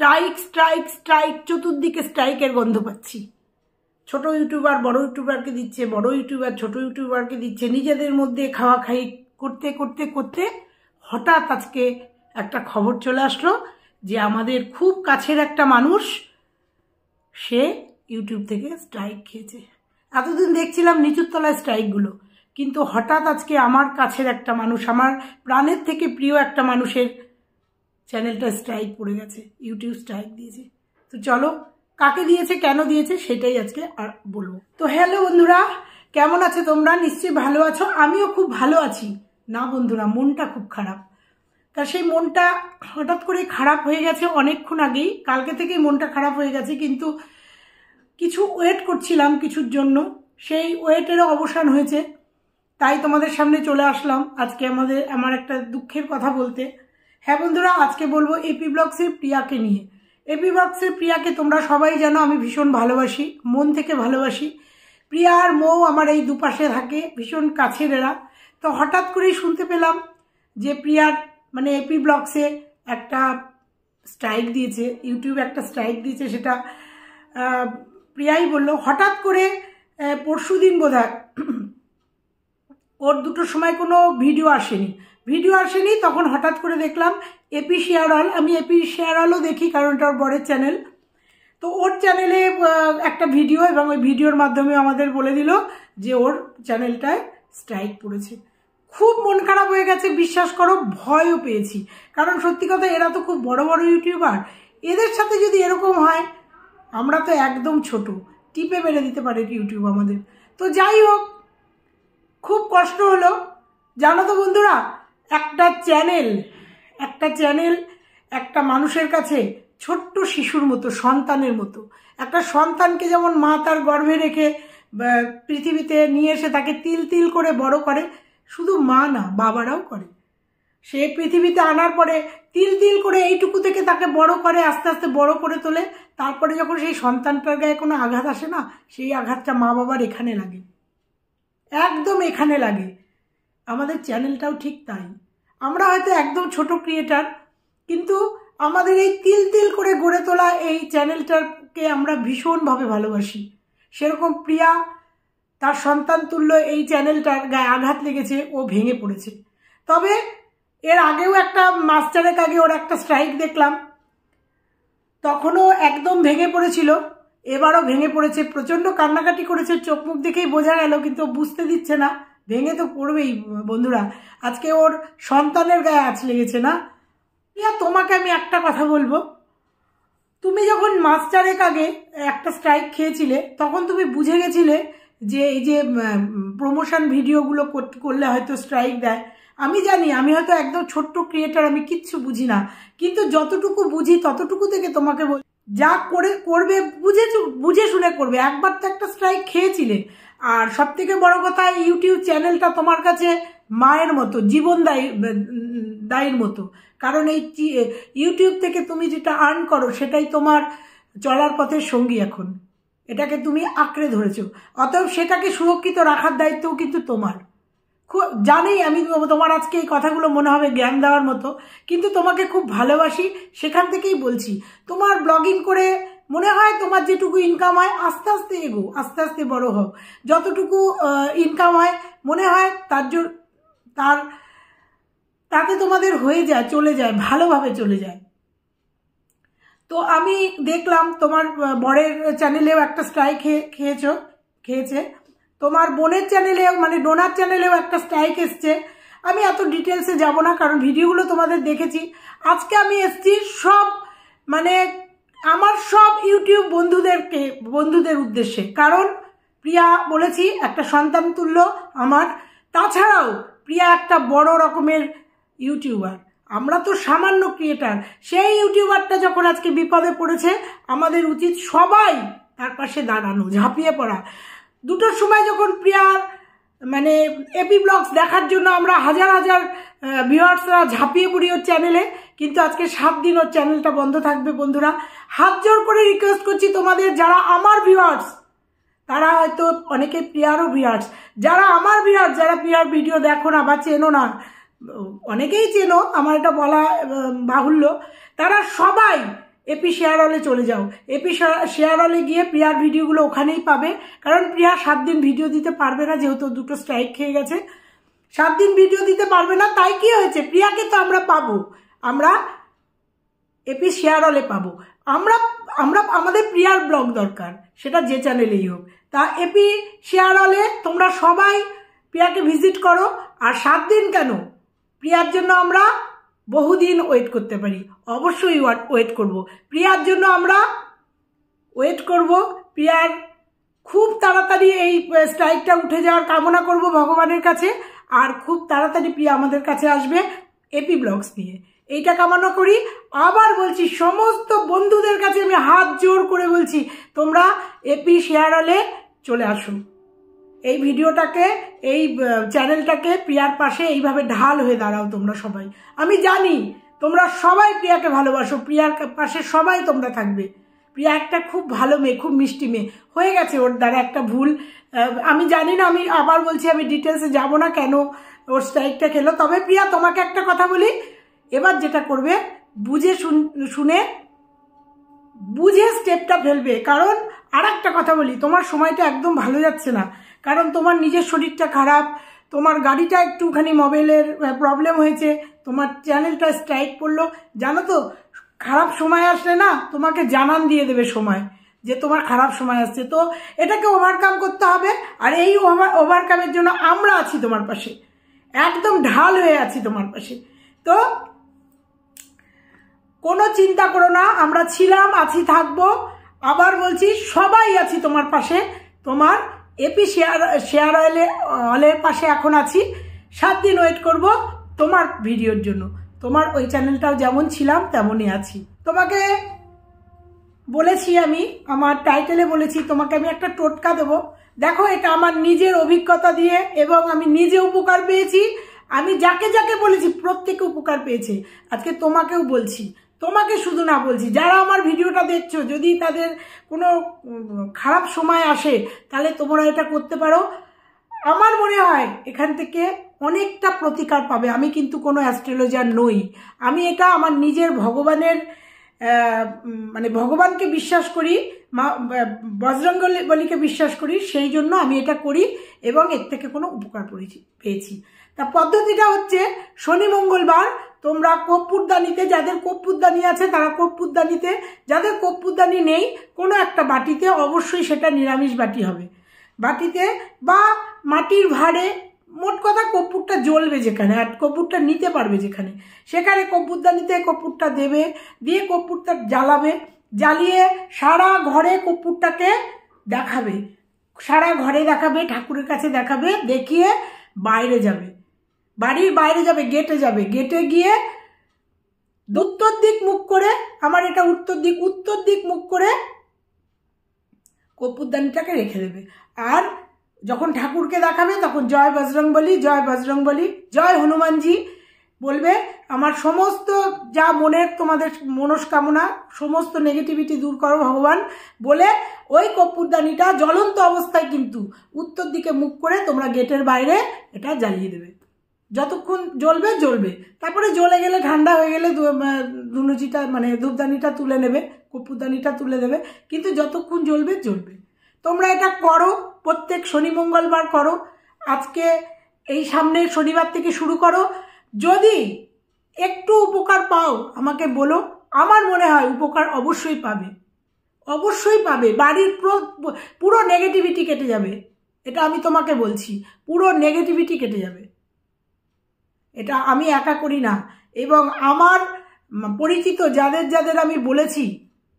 Strike strike strike চতুর্দিকে স্ট্রাইকের গন্ধ পাচ্ছি ছোট ইউটিউবার বড় ইউটিউবারকে দিচ্ছে বড় ইউটিউবার ছোট ইউটিউবারকে দিচ্ছে নিজেদের মধ্যে খাওয়া খাই করতে করতে করতে হঠাৎ আজকে একটা খবর চলে আসলো যে আমাদের খুব কাছের একটা মানুষ সে ইউটিউব থেকে স্ট্রাইক খেয়েছে এতদিন দেখছিলাম নিচুর তলায় স্ট্রাইকগুলো কিন্তু হঠাৎ আজকে আমার কাছের একটা মানুষ আমার প্রাণের থেকে প্রিয় একটা মানুষের চ্যানেলটা স্ট্রাইক পড়ে গেছে ইউটিউব স্ট্রাইক দিয়েছে তো চলো কাকে দিয়েছে কেন দিয়েছে সেটাই আজকে আর বলবো তো হ্যালো বন্ধুরা কেমন আছে তোমরা নিশ্চয়ই ভালো আছো আমিও খুব ভালো আছি না বন্ধুরা মনটা খুব খারাপ তা সেই মনটা হঠাৎ করে খারাপ হয়ে গেছে অনেকক্ষণ আগেই কালকে থেকেই মনটা খারাপ হয়ে গেছে কিন্তু কিছু ওয়েট করছিলাম কিছুর জন্য সেই ওয়েটেরও অবসান হয়েছে তাই তোমাদের সামনে চলে আসলাম আজকে আমাদের আমার একটা দুঃখের কথা বলতে হ্যাঁ বন্ধুরা আজকে বলবো এপি ব্লক্সের প্রিয়াকে নিয়ে এপি ব্লক্সের প্রিয়াকে তোমরা সবাই জানো আমি ভীষণ ভালোবাসি মন থেকে ভালোবাসি প্রিয়া আর মৌ আমার এই দুপাশে থাকে ভীষণ কাছের এরা তো হঠাৎ করেই শুনতে পেলাম যে প্রিয়ার মানে এপি ব্লক্সে একটা স্ট্রাইক দিয়েছে ইউটিউব একটা স্ট্রাইক দিয়েছে সেটা প্রিয়াই বলল হঠাৎ করে পরশু দিন বোধ ওর দুটোর সময় কোনো ভিডিও আসেনি ভিডিও আসেনি তখন হঠাৎ করে দেখলাম এপি অল আমি এপি শেয়ারলও দেখি কারণ এটা ওর বড়ের চ্যানেল তো ওর চ্যানেলে একটা ভিডিও এবং ওই ভিডিওর মাধ্যমে আমাদের বলে দিল যে ওর চ্যানেলটায় স্ট্রাইক পড়েছে খুব মন খারাপ হয়ে গেছে বিশ্বাস করো ভয়ও পেয়েছি কারণ সত্যি কথা এরা তো খুব বড় বড় ইউটিউবার এদের সাথে যদি এরকম হয় আমরা তো একদম ছোট টিপে মেরে দিতে পারে ইউটিউব আমাদের তো যাই হোক খুব কষ্ট হলো জানো তো বন্ধুরা একটা চ্যানেল একটা চ্যানেল একটা মানুষের কাছে ছোট্ট শিশুর মতো সন্তানের মতো একটা সন্তানকে যেমন মা তার গর্ভে রেখে পৃথিবীতে নিয়ে এসে তাকে তিল তিল করে বড় করে শুধু মা না বাবারাও করে সে পৃথিবীতে আনার পরে তিল তিল করে এইটুকু থেকে তাকে বড় করে আস্তে আস্তে বড় করে তোলে তারপরে যখন সেই সন্তানটার গায়ে কোনো আঘাত আসে না সেই আঘাতটা মা বাবার এখানে লাগে একদম এখানে লাগে আমাদের চ্যানেলটাও ঠিক তাই আমরা হয়তো একদম ছোট ক্রিয়েটার কিন্তু আমাদের এই তিল তিল করে গড়ে তোলা এই চ্যানেলটাকে আমরা ভীষণভাবে ভালোবাসি সেরকম প্রিয়া তার সন্তান তুল্য এই চ্যানেলটার গায়ে আঘাত লেগেছে ও ভেঙে পড়েছে তবে এর আগেও একটা মাস্টারের আগে ওর একটা স্ট্রাইক দেখলাম তখনও একদম ভেঙে পড়েছিল এবারও ভেঙে পড়েছে প্রচণ্ড কান্নাকাটি করেছে চোখ মুখ দেখেই বোঝা গেল কিন্তু বুঝতে দিচ্ছে না ভেঙে তো পড়বেই বন্ধুরা আজকে ওর সন্তানের গায়ে আছ লেগেছে না ইয়া তোমাকে আমি একটা কথা বলবো তুমি যখন মাস্টারেক আগে একটা স্ট্রাইক খেয়েছিলে তখন তুমি বুঝে গেছিলে যে এই যে প্রমোশন ভিডিওগুলো করলে হয়তো স্ট্রাইক দেয় আমি জানি আমি হয়তো একদম ছোট্ট ক্রিয়েটার আমি কিচ্ছু বুঝি না কিন্তু যতটুকু বুঝি ততটুকু থেকে তোমাকে বল যা করে করবে বুঝে বুঝে শুনে করবে একবার তো একটা স্ট্রাইক খেয়েছিলে আর সব থেকে বড় কথা ইউটিউব চ্যানেলটা তোমার কাছে মায়ের মতো জীবন দায়ী দায়ের মতো কারণ এই ইউটিউব থেকে তুমি যেটা আর্ন করো সেটাই তোমার চলার পথের সঙ্গী এখন এটাকে তুমি আঁকড়ে ধরেছো অতএব সেটাকে সুরক্ষিত রাখার দায়িত্বও কিন্তু তোমার খুব জানেই আমি তোমার আজকে এই কথাগুলো মনে হবে জ্ঞান দেওয়ার মতো কিন্তু তোমাকে খুব ভালোবাসি সেখান থেকেই বলছি তোমার ব্লগিং করে মনে হয় তোমার যেটুকু ইনকাম হয় আস্তে আস্তে এগো আস্তে আস্তে বড় হোক যতটুকু ইনকাম হয় মনে হয় তার তার তাতে তোমাদের হয়ে যায় চলে যায় ভালোভাবে চলে যায় তো আমি দেখলাম তোমার বরের চ্যানেলেও একটা স্ট্রাইক খেয়ে খেয়েছো খেয়েছে তোমার বোনের চ্যানেলে মানে ডোনার চ্যানেলেও একটা স্ট্রাইক এসছে আমি এত ডিটেলসে যাব না কারণ ভিডিওগুলো তোমাদের দেখেছি আজকে আমি এসছি সব মানে আমার সব ইউটিউব বন্ধুদেরকে বন্ধুদের উদ্দেশ্যে কারণ প্রিয়া বলেছি একটা সন্তান তুল্য আমার তাছাড়াও প্রিয়া একটা বড় রকমের ইউটিউবার আমরা তো সামান্য ক্রিয়েটার সেই ইউটিউবারটা যখন আজকে বিপদে পড়েছে আমাদের উচিত সবাই তার পাশে দাঁড়ানো ঝাঁপিয়ে পড়া দুটোর সময় যখন প্রিয়ার মানে এপি ব্লগস দেখার জন্য আমরা হাজার হাজার ভিউয়ার্সরা ঝাঁপিয়ে পড়ি ওর চ্যানেলে কিন্তু আজকে সাত দিন ওর চ্যানেলটা বন্ধ থাকবে বন্ধুরা হাত জোর করে রিকোয়েস্ট করছি তোমাদের যারা আমার ভিউয়ার্স তারা হয়তো অনেকে প্রিয়ারও ভিউয়ার্স যারা আমার ভিউয়ার্স যারা প্রিয়ার ভিডিও দেখো না বা চেনো না অনেকেই চেনো আমার এটা বলা বাহুল্য তারা সবাই এপি শেয়ার হলে চলে যাও এপি শেয়ার হলে গিয়ে প্রিয়ার ভিডিওগুলো ওখানেই পাবে কারণ প্রিয়া সাত দিন ভিডিও দিতে পারবে না যেহেতু দুটো স্ট্রাইক খেয়ে গেছে সাত দিন ভিডিও দিতে পারবে না তাই কি হয়েছে প্রিয়াকে তো আমরা পাবো আমরা এপি শেয়ার হলে পাবো আমরা আমরা আমাদের প্রিয়ার ব্লগ দরকার সেটা যে চ্যানেলেই হোক তা এপি শেয়ার হলে তোমরা সবাই প্রিয়াকে ভিজিট করো আর সাত দিন কেন প্রিয়ার জন্য আমরা বহুদিন ওয়েট করতে পারি অবশ্যই ওয়েট করব। প্রিয়ার জন্য আমরা ওয়েট করব প্রিয়ার খুব তাড়াতাড়ি এই স্ট্রাইকটা উঠে যাওয়ার কামনা করব ভগবানের কাছে আর খুব তাড়াতাড়ি প্রিয়া আমাদের কাছে আসবে এপি ব্লগস নিয়ে এইটা কামনা করি আবার বলছি সমস্ত বন্ধুদের কাছে আমি হাত জোর করে বলছি তোমরা এপি শেয়ার হলে চলে আসুন এই ভিডিওটাকে এই চ্যানেলটাকে প্রিয়ার পাশে এইভাবে ঢাল হয়ে দাঁড়াও তোমরা সবাই আমি জানি তোমরা সবাই প্রিয়াকে ভালোবাসো প্রিয়ার পাশে সবাই তোমরা থাকবে প্রিয়া একটা খুব ভালো মেয়ে খুব মিষ্টি মেয়ে হয়ে গেছে ওর দ্বারা একটা ভুল আমি জানি না আমি আবার বলছি আমি ডিটেলসে যাব না কেন ওর স্ট্রাইকটা খেলো তবে প্রিয়া তোমাকে একটা কথা বলি এবার যেটা করবে বুঝে শুনে বুঝে স্টেপটা ফেলবে কারণ আর একটা কথা বলি তোমার সময়টা একদম ভালো যাচ্ছে না কারণ তোমার নিজের শরীরটা খারাপ তোমার গাড়িটা একটুখানি মোবাইলের প্রবলেম হয়েছে তোমার চ্যানেলটা স্ট্রাইক করলো জানো তো খারাপ সময় আসলে না তোমাকে জানান দিয়ে দেবে সময় যে তোমার খারাপ সময় আসছে তো এটাকে ওভারকাম করতে হবে আর এই ওভারকামের জন্য আমরা আছি তোমার পাশে একদম ঢাল হয়ে আছি তোমার পাশে তো কোনো চিন্তা করো না আমরা ছিলাম আছি থাকবো আবার বলছি সবাই আছি তোমার পাশে তোমার এপি শেয়ার শেয়ার অয়েলে অলের পাশে এখন আছি সাত দিন ওয়েট করব তোমার ভিডিওর জন্য তোমার ওই চ্যানেলটাও যেমন ছিলাম তেমনই আছি তোমাকে বলেছি আমি আমার টাইটেলে বলেছি তোমাকে আমি একটা টোটকা দেবো দেখো এটা আমার নিজের অভিজ্ঞতা দিয়ে এবং আমি নিজে উপকার পেয়েছি আমি যাকে যাকে বলেছি প্রত্যেকে উপকার পেয়েছে আজকে তোমাকেও বলছি তোমাকে শুধু না বলছি যারা আমার ভিডিওটা দেখছো যদি তাদের কোনো খারাপ সময় আসে তাহলে তোমরা এটা করতে পারো আমার মনে হয় এখান থেকে অনেকটা প্রতিকার পাবে আমি কিন্তু কোনো অ্যাস্ট্রোলজার নই আমি এটা আমার নিজের ভগবানের মানে ভগবানকে বিশ্বাস করি মা বজরঙ্গলিকে বিশ্বাস করি সেই জন্য আমি এটা করি এবং এর থেকে কোনো উপকার পেয়েছি তা পদ্ধতিটা হচ্ছে শনি মঙ্গলবার তোমরা কর্পূরদানিতে যাদের কর্পূরদানি আছে তারা কর্পূরদানিতে যাদের কর্পূরদানি নেই কোনো একটা বাটিতে অবশ্যই সেটা নিরামিষ বাটি হবে বাটিতে বা মাটির ভাড়ে মোট কথা কর্পূরটা জ্বলবে যেখানে আর কর্পূরটা নিতে পারবে যেখানে সেখানে কর্পূরদানিতে কর্পূরটা দেবে দিয়ে কর্পূরটা জ্বালাবে জ্বালিয়ে সারা ঘরে কর্পূরটাকে দেখাবে সারা ঘরে দেখাবে ঠাকুরের কাছে দেখাবে দেখিয়ে বাইরে যাবে বাড়ির বাইরে যাবে গেটে যাবে গেটে গিয়ে উত্তর দিক মুখ করে আমার এটা উত্তর দিক উত্তর দিক মুখ করে কপুরদানিটাকে রেখে দেবে আর যখন ঠাকুরকে দেখাবে তখন জয় বজরং বলি জয় বজরং বলি জয় হনুমানজি বলবে আমার সমস্ত যা মনের তোমাদের মনস্কামনা সমস্ত নেগেটিভিটি দূর করো ভগবান বলে ওই কপুরদানিটা জ্বলন্ত অবস্থায় কিন্তু উত্তর দিকে মুখ করে তোমরা গেটের বাইরে এটা জ্বালিয়ে দেবে যতক্ষণ জ্বলবে জ্বলবে তারপরে জ্বলে গেলে ঠান্ডা হয়ে গেলে ধুনুচিটা মানে ধূপদানিটা তুলে নেবে কপুরদানিটা তুলে দেবে কিন্তু যতক্ষণ জ্বলবে জ্বলবে তোমরা এটা করো প্রত্যেক শনি মঙ্গলবার করো আজকে এই সামনের শনিবার থেকে শুরু করো যদি একটু উপকার পাও আমাকে বলো আমার মনে হয় উপকার অবশ্যই পাবে অবশ্যই পাবে বাড়ির পুরো নেগেটিভিটি কেটে যাবে এটা আমি তোমাকে বলছি পুরো নেগেটিভিটি কেটে যাবে এটা আমি একা করি না এবং আমার পরিচিত যাদের যাদের আমি বলেছি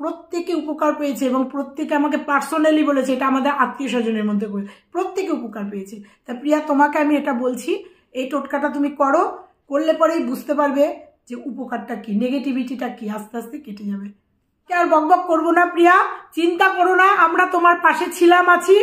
প্রত্যেকে উপকার পেয়েছে এবং প্রত্যেকে আমাকে পার্সোনালি বলেছে এটা আমাদের আত্মীয় স্বজনের মধ্যে করে প্রত্যেকে উপকার পেয়েছে তা প্রিয়া তোমাকে আমি এটা বলছি এই টোটকাটা তুমি করো করলে পরেই বুঝতে পারবে যে উপকারটা কি নেগেটিভিটিটা কি আস্তে আস্তে কেটে যাবে আর বকবক করবো না প্রিয়া চিন্তা করো না আমরা তোমার পাশে ছিলাম আছি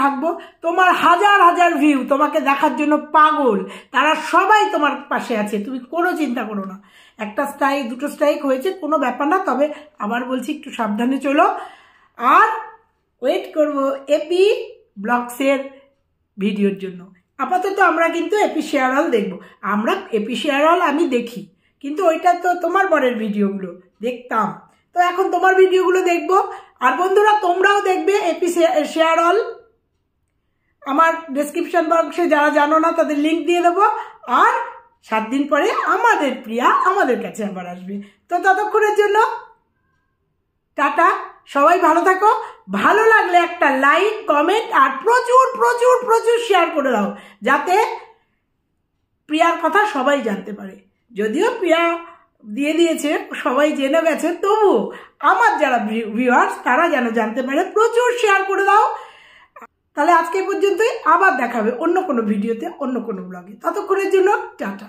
থাকবো তোমার হাজার হাজার ভিউ তোমাকে দেখার জন্য পাগল তারা সবাই তোমার পাশে আছে তুমি কোনো চিন্তা করো না একটা স্ট্রাইক দুটো স্ট্রাইক হয়েছে কোনো ব্যাপার না তবে আবার বলছি একটু সাবধানে চলো আর ওয়েট করব এপি ব্লগসের ভিডিওর জন্য আপাতত আমরা কিন্তু এপি শেয়ারল দেখব আমরা এপি শেয়ারল আমি দেখি কিন্তু ওইটা তো তোমার বরের ভিডিওগুলো দেখতাম তো এখন তোমার ভিডিওগুলো দেখব আর বন্ধুরা তোমরাও দেখবে এপি শেয়ারল আমার ডেসক্রিপশন বক্সে যারা জানো না তাদের লিঙ্ক দিয়ে দেবো আর সাত দিন পরে আমাদের প্রিয়া আমাদের কাছে আবার আসবে তো ততক্ষণের জন্য টাটা সবাই ভালো থাকো ভালো লাগলে একটা লাইক কমেন্ট আর প্রচুর প্রচুর প্রচুর শেয়ার করে দাও যাতে প্রিয়ার কথা সবাই জানতে পারে যদিও প্রিয়া দিয়ে দিয়েছে সবাই জেনে গেছে তবু আমার যারা ভিউয়ার্স তারা যেন জানতে পারে প্রচুর শেয়ার করে দাও তাহলে আজকে পর্যন্তই আবার দেখাবে অন্য কোনো ভিডিওতে অন্য কোনো ব্লগে ততক্ষণের জন্য টাটা